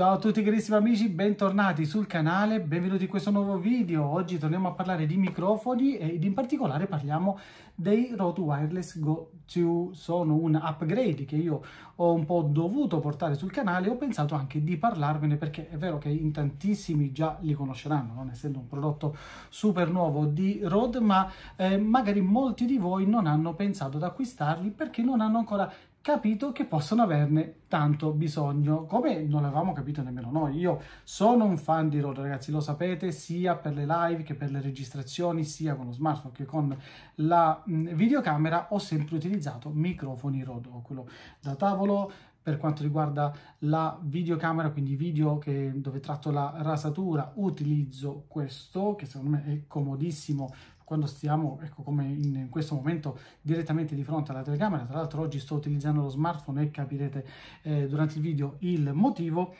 Ciao a tutti carissimi amici, bentornati sul canale, benvenuti in questo nuovo video. Oggi torniamo a parlare di microfoni ed in particolare parliamo dei Rode Wireless Go 2. Sono un upgrade che io ho un po' dovuto portare sul canale e ho pensato anche di parlarvene perché è vero che in tantissimi già li conosceranno, non essendo un prodotto super nuovo di Rode, ma eh, magari molti di voi non hanno pensato ad acquistarli perché non hanno ancora capito che possono averne tanto bisogno, come non l'avevamo capito nemmeno noi. Io sono un fan di Rode, ragazzi, lo sapete, sia per le live che per le registrazioni, sia con lo smartphone che con la mh, mm, videocamera ho sempre utilizzato microfoni Rode, quello da tavolo, per quanto riguarda la videocamera, quindi video che, dove tratto la rasatura, utilizzo questo che secondo me è comodissimo quando stiamo, ecco come in, in questo momento, direttamente di fronte alla telecamera. Tra l'altro oggi sto utilizzando lo smartphone e capirete eh, durante il video il motivo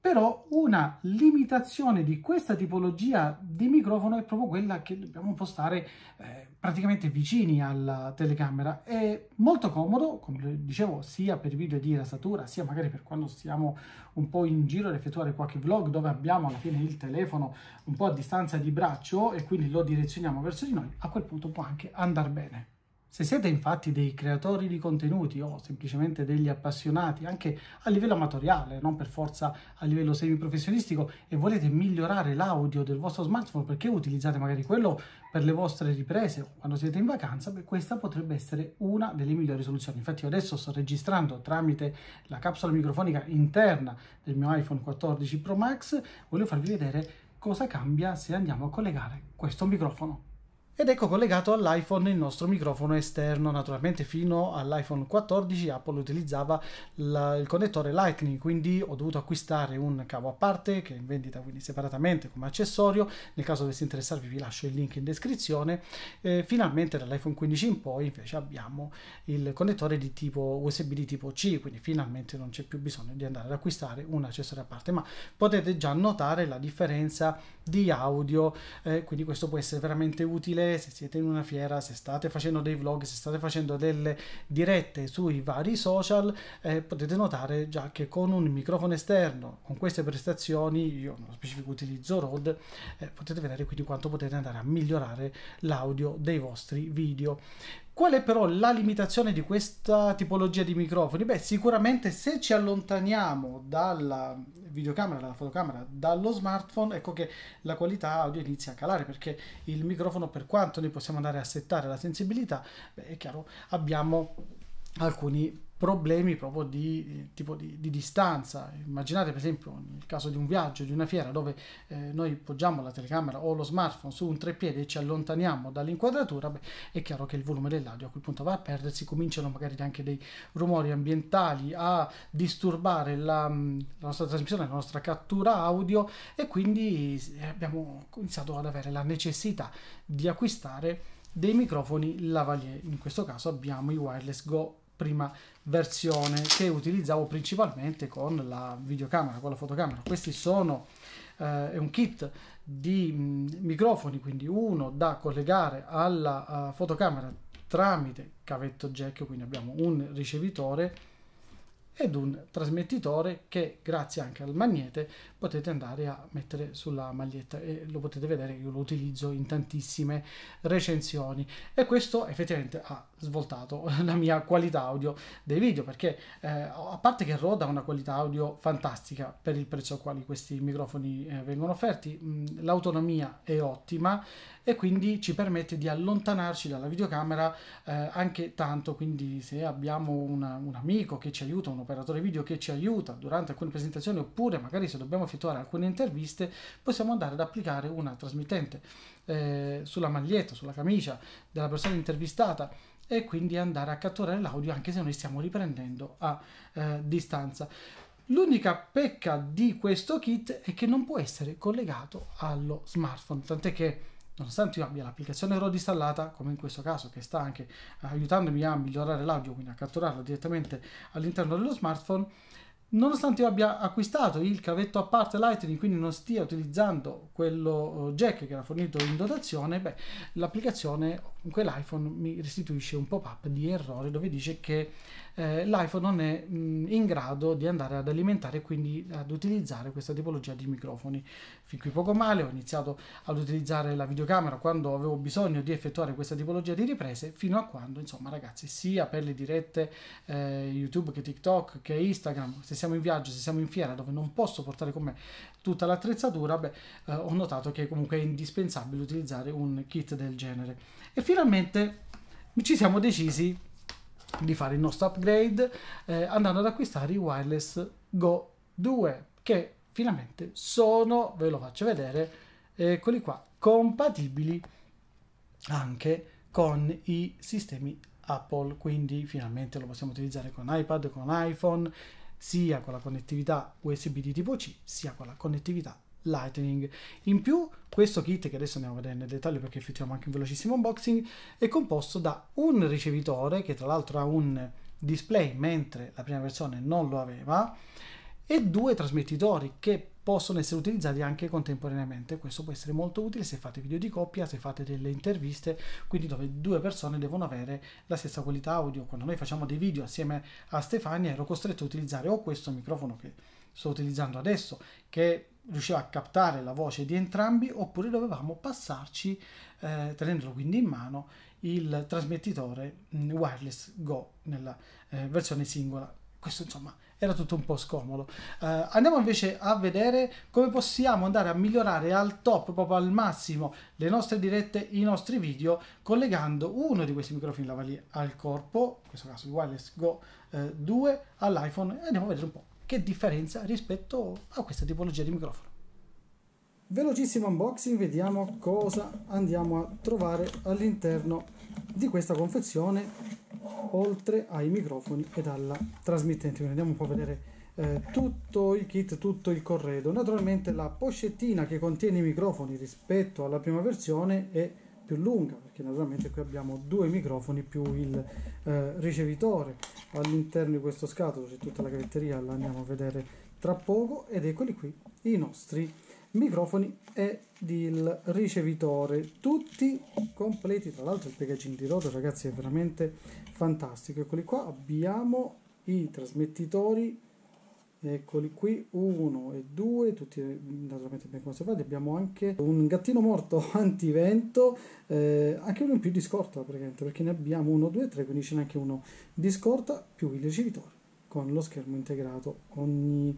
però una limitazione di questa tipologia di microfono è proprio quella che dobbiamo postare eh, praticamente vicini alla telecamera. È molto comodo, come dicevo, sia per video di rasatura, sia magari per quando stiamo un po' in giro ad effettuare qualche vlog dove abbiamo alla fine il telefono un po' a distanza di braccio e quindi lo direzioniamo verso di noi, a quel punto può anche andare bene. Se siete infatti dei creatori di contenuti o semplicemente degli appassionati, anche a livello amatoriale, non per forza a livello semiprofessionistico, e volete migliorare l'audio del vostro smartphone perché utilizzate magari quello per le vostre riprese o quando siete in vacanza, beh, questa potrebbe essere una delle migliori soluzioni. Infatti io adesso sto registrando tramite la capsula microfonica interna del mio iPhone 14 Pro Max, voglio farvi vedere cosa cambia se andiamo a collegare questo microfono ed ecco collegato all'iPhone il nostro microfono esterno. Naturalmente fino all'iPhone 14 Apple utilizzava la, il connettore Lightning, quindi ho dovuto acquistare un cavo a parte che è in vendita quindi separatamente come accessorio. Nel caso dovesse interessarvi vi lascio il link in descrizione. Eh, finalmente dall'iPhone 15 in poi invece abbiamo il connettore di tipo USB di tipo C, quindi finalmente non c'è più bisogno di andare ad acquistare un accessorio a parte, ma potete già notare la differenza di audio, eh, quindi questo può essere veramente utile se siete in una fiera, se state facendo dei vlog, se state facendo delle dirette sui vari social, eh, potete notare già che con un microfono esterno, con queste prestazioni, io nello specifico utilizzo Rode, eh, potete vedere quindi quanto potete andare a migliorare l'audio dei vostri video. Qual è però la limitazione di questa tipologia di microfoni? Beh, sicuramente se ci allontaniamo dalla videocamera, dalla fotocamera, dallo smartphone, ecco che la qualità audio inizia a calare perché il microfono, per quanto noi possiamo andare a settare la sensibilità, beh, è chiaro, abbiamo alcuni problemi proprio di, eh, tipo di, di, distanza. Immaginate per esempio nel caso di un viaggio, di una fiera, dove eh, noi poggiamo la telecamera o lo smartphone su un treppiede e ci allontaniamo dall'inquadratura, beh, è chiaro che il volume dell'audio a quel punto va a perdersi, cominciano magari anche dei rumori ambientali a disturbare la, mm, la nostra trasmissione, la nostra cattura audio e quindi eh, abbiamo iniziato ad avere la necessità di acquistare dei microfoni lavalier. In questo caso abbiamo i wireless Go prima versione che utilizzavo principalmente con la videocamera, con la fotocamera. Questi sono eh, è un kit di mm, microfoni, quindi uno da collegare alla uh, fotocamera tramite cavetto jack, quindi abbiamo un ricevitore ed un trasmettitore che grazie anche al magnete potete andare a mettere sulla maglietta e lo potete vedere io lo utilizzo in tantissime recensioni e questo effettivamente ha svoltato la mia qualità audio dei video perché eh, a parte che Roda ha una qualità audio fantastica per il prezzo a quali questi microfoni eh, vengono offerti mh, mm, l'autonomia è ottima e quindi ci permette di allontanarci dalla videocamera eh, anche tanto quindi se abbiamo una, un amico che ci aiuta un operatore video che ci aiuta durante alcune presentazioni oppure magari se dobbiamo effettuare alcune interviste, possiamo andare ad applicare una trasmittente eh, sulla maglietta, sulla camicia della persona intervistata e quindi andare a catturare l'audio anche se noi stiamo riprendendo a eh, distanza. L'unica pecca di questo kit è che non può essere collegato allo smartphone, tant'è che nonostante io abbia l'applicazione ROD installata, come in questo caso che sta anche aiutandomi a migliorare l'audio, quindi a catturarlo direttamente all'interno dello smartphone, Nonostante io abbia acquistato il cavetto a parte Lightning, quindi non stia utilizzando quello eh, jack che era fornito in dotazione, l'applicazione comunque l'iPhone mi restituisce un pop-up di errore dove dice che eh, l'iPhone non è mh, mm, in grado di andare ad alimentare e quindi ad utilizzare questa tipologia di microfoni. Fin qui poco male, ho iniziato ad utilizzare la videocamera quando avevo bisogno di effettuare questa tipologia di riprese, fino a quando, insomma ragazzi, sia per le dirette eh, YouTube che TikTok che Instagram, se siamo in viaggio, se siamo in fiera dove non posso portare con me tutta l'attrezzatura, beh, eh, ho notato che comunque è indispensabile utilizzare un kit del genere. E finalmente ci siamo decisi di fare il nostro upgrade eh, andando ad acquistare i wireless Go 2 che finalmente sono, ve lo faccio vedere, eccoli eh, qua, compatibili anche con i sistemi Apple, quindi finalmente lo possiamo utilizzare con iPad, con iPhone, sia con la connettività USB di tipo C, sia con la connettività Lightning. In più, questo kit, che adesso andiamo a vedere nel dettaglio perché effettuiamo anche un velocissimo unboxing, è composto da un ricevitore che tra l'altro ha un display mentre la prima versione non lo aveva e due trasmettitori che possono essere utilizzati anche contemporaneamente. Questo può essere molto utile se fate video di coppia, se fate delle interviste, quindi dove due persone devono avere la stessa qualità audio. Quando noi facciamo dei video assieme a Stefania ero costretto a utilizzare o questo microfono che sto utilizzando adesso, che riusciva a captare la voce di entrambi oppure dovevamo passarci, eh, tenendolo quindi in mano, il trasmettitore mm, wireless Go nella eh, versione singola. Questo insomma era tutto un po' scomodo. Eh, andiamo invece a vedere come possiamo andare a migliorare al top, proprio al massimo, le nostre dirette, i nostri video, collegando uno di questi microfoni lavalier al corpo, in questo caso il Wireless Go eh, 2, all'iPhone andiamo a vedere un po' che differenza rispetto a questa tipologia di microfono. Velocissimo unboxing, vediamo cosa andiamo a trovare all'interno di questa confezione oltre ai microfoni ed alla trasmittente. Quindi andiamo un po' a vedere eh, tutto il kit, tutto il corredo. Naturalmente la pochettina che contiene i microfoni rispetto alla prima versione è più lunga perché naturalmente qui abbiamo due microfoni più il eh, ricevitore all'interno di questo scatolo c'è tutta la cavetteria la andiamo a vedere tra poco ed eccoli qui i nostri microfoni ed il ricevitore tutti completi tra l'altro il packaging di Rode ragazzi è veramente fantastico eccoli qua abbiamo i trasmettitori eccoli qui 1 e 2, tutti mm, naturalmente ben conservati abbiamo anche un gattino morto antivento eh, anche uno in più di scorta praticamente perché ne abbiamo uno, due, tre quindi ce n'è anche uno di scorta più il ricevitore con lo schermo integrato ogni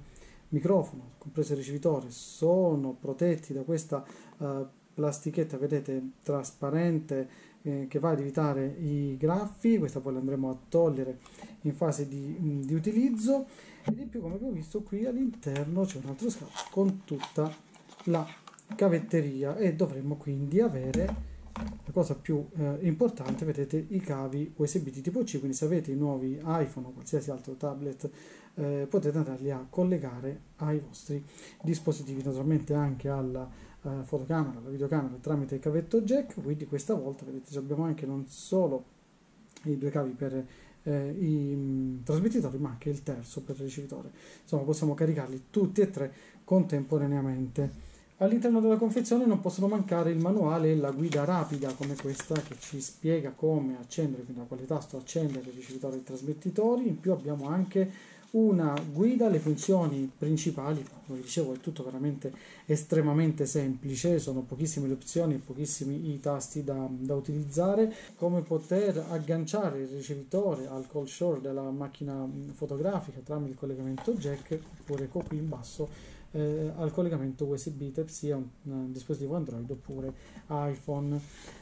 microfono compreso il ricevitore sono protetti da questa eh, plastichetta vedete trasparente eh, che va ad evitare i graffi questa poi la andremo a togliere in fase di, mm, di utilizzo ed in più come abbiamo visto qui all'interno c'è un altro scatto con tutta la cavetteria e dovremmo quindi avere la cosa più eh, importante vedete i cavi usb di tipo c quindi se avete i nuovi iphone o qualsiasi altro tablet eh, potete andarli a collegare ai vostri dispositivi naturalmente anche alla eh, fotocamera alla videocamera tramite il cavetto jack quindi questa volta vedete abbiamo anche non solo i due cavi per eh, i trasmettitori, ma anche il terzo per il ricevitore. Insomma, possiamo caricarli tutti e tre contemporaneamente. All'interno della confezione non possono mancare il manuale e la guida rapida come questa che ci spiega come accendere, quindi a quale tasto accendere il ricevitore e i trasmettitori. In più abbiamo anche una guida alle funzioni principali, come dicevo è tutto veramente estremamente semplice, sono pochissime le opzioni, pochissimi i tasti da, da utilizzare, come poter agganciare il ricevitore al call shore della macchina fotografica tramite il collegamento jack oppure qua qui in basso eh, al collegamento USB Type-C a un, un, dispositivo Android oppure iPhone.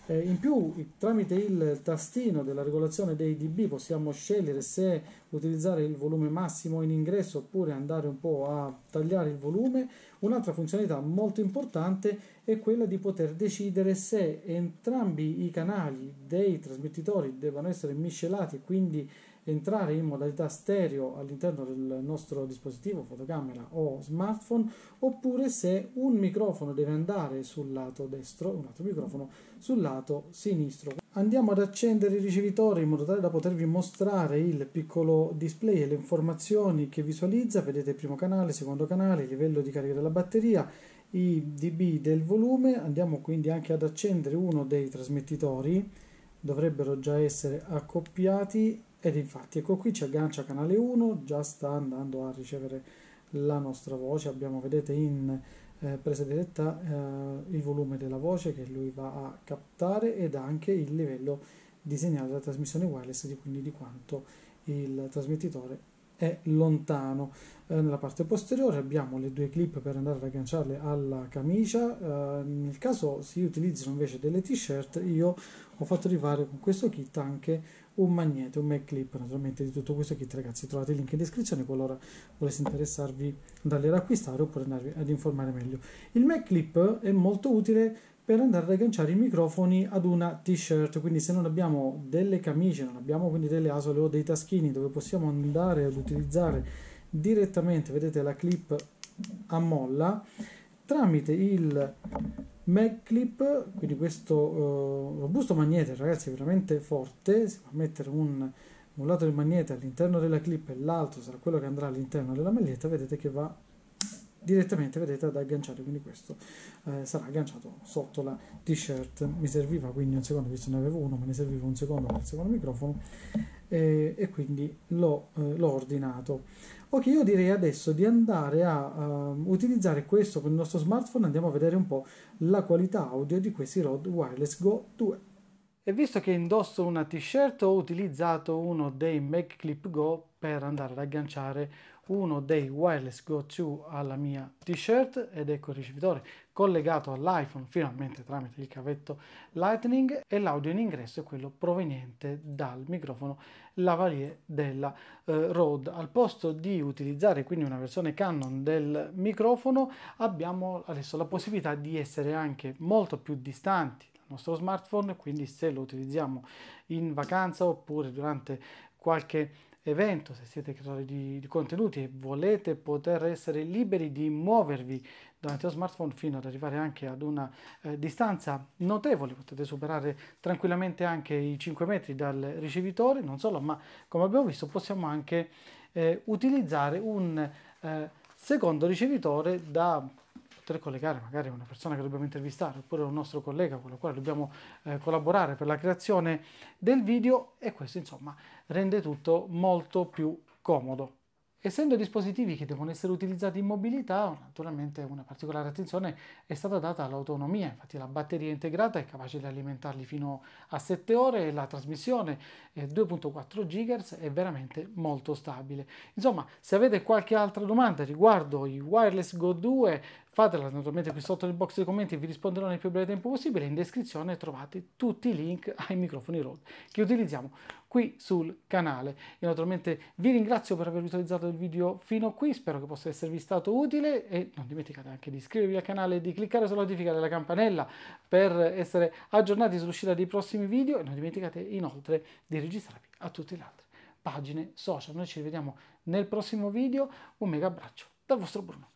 Eh, in più, tramite il tastino della regolazione dei dB possiamo scegliere se utilizzare il volume massimo in ingresso oppure andare un po' a tagliare il volume. Un'altra funzionalità molto importante è quella di poter decidere se entrambi i canali dei trasmettitori debbano essere miscelati quindi entrare in modalità stereo all'interno del nostro dispositivo, fotocamera o smartphone, oppure se un microfono deve andare sul lato destro, un altro microfono sul lato sinistro. Andiamo ad accendere il ricevitore in modo tale da potervi mostrare il piccolo display e le informazioni che visualizza, vedete il primo canale, il secondo canale, il livello di carica della batteria, i dB del volume, andiamo quindi anche ad accendere uno dei trasmettitori, dovrebbero già essere accoppiati ed infatti ecco qui ci aggancia canale 1 già sta andando a ricevere la nostra voce abbiamo vedete in eh, presa diretta eh, il volume della voce che lui va a captare ed anche il livello di segnale della trasmissione wireless di, quindi di quanto il trasmettitore è lontano eh, nella parte posteriore abbiamo le due clip per andare ad agganciarle alla camicia eh, nel caso si utilizzano invece delle t-shirt io ho fatto arrivare con questo kit anche un magnete, un Mac clip naturalmente di tutto questo kit ragazzi trovate il link in descrizione qualora volesse interessarvi andarli ad acquistare oppure andarvi ad informare meglio il Mac clip è molto utile per andare ad agganciare i microfoni ad una t-shirt quindi se non abbiamo delle camicie non abbiamo quindi delle asole o dei taschini dove possiamo andare ad utilizzare direttamente vedete la clip a molla tramite il MagClip, quindi questo uh, robusto magnete, ragazzi, veramente forte, si può mettere un, un lato del magnete all'interno della clip e l'altro sarà quello che andrà all'interno della maglietta, vedete che va direttamente vedete ad agganciare quindi questo eh, sarà agganciato sotto la t-shirt mi serviva quindi un secondo visto ne avevo uno me ne serviva un secondo per il secondo microfono eh, e quindi l'ho eh, ordinato Ok, io direi adesso di andare a uh, utilizzare questo con il nostro smartphone, andiamo a vedere un po' la qualità audio di questi Rode Wireless Go 2. E visto che indosso una t-shirt ho utilizzato uno dei Mac Clip Go per andare ad agganciare uno dei Wireless Go 2 alla mia t-shirt ed ecco il ricevitore collegato all'iPhone finalmente tramite il cavetto Lightning e l'audio in ingresso è quello proveniente dal microfono lavarie della eh, Rode. Al posto di utilizzare quindi una versione Canon del microfono abbiamo adesso la possibilità di essere anche molto più distanti dal nostro smartphone, quindi se lo utilizziamo in vacanza oppure durante qualche evento, se siete creatori di, di contenuti e volete poter essere liberi di muovervi davanti allo smartphone fino ad arrivare anche ad una eh, distanza notevole, potete superare tranquillamente anche i 5 metri dal ricevitore, non solo, ma come abbiamo visto possiamo anche eh, utilizzare un eh, secondo ricevitore da poter collegare magari una persona che dobbiamo intervistare oppure un nostro collega con il quale dobbiamo eh, collaborare per la creazione del video e questo insomma rende tutto molto più comodo. Essendo dispositivi che devono essere utilizzati in mobilità, naturalmente una particolare attenzione è stata data all'autonomia, infatti la batteria integrata è capace di alimentarli fino a 7 ore e la trasmissione 2.4 GHz è veramente molto stabile. Insomma, se avete qualche altra domanda riguardo i Wireless Go 2 Fatela naturalmente qui sotto nel box dei commenti vi risponderò nel più breve tempo possibile. In descrizione trovate tutti i link ai microfoni Rode che utilizziamo qui sul canale. Io naturalmente vi ringrazio per aver visualizzato il video fino a qui, spero che possa esservi stato utile e non dimenticate anche di iscrivervi al canale e di cliccare sulla notifica della campanella per essere aggiornati sull'uscita dei prossimi video e non dimenticate inoltre di registrarvi a tutte le altre pagine social. Noi ci rivediamo nel prossimo video, un mega abbraccio dal vostro Bruno.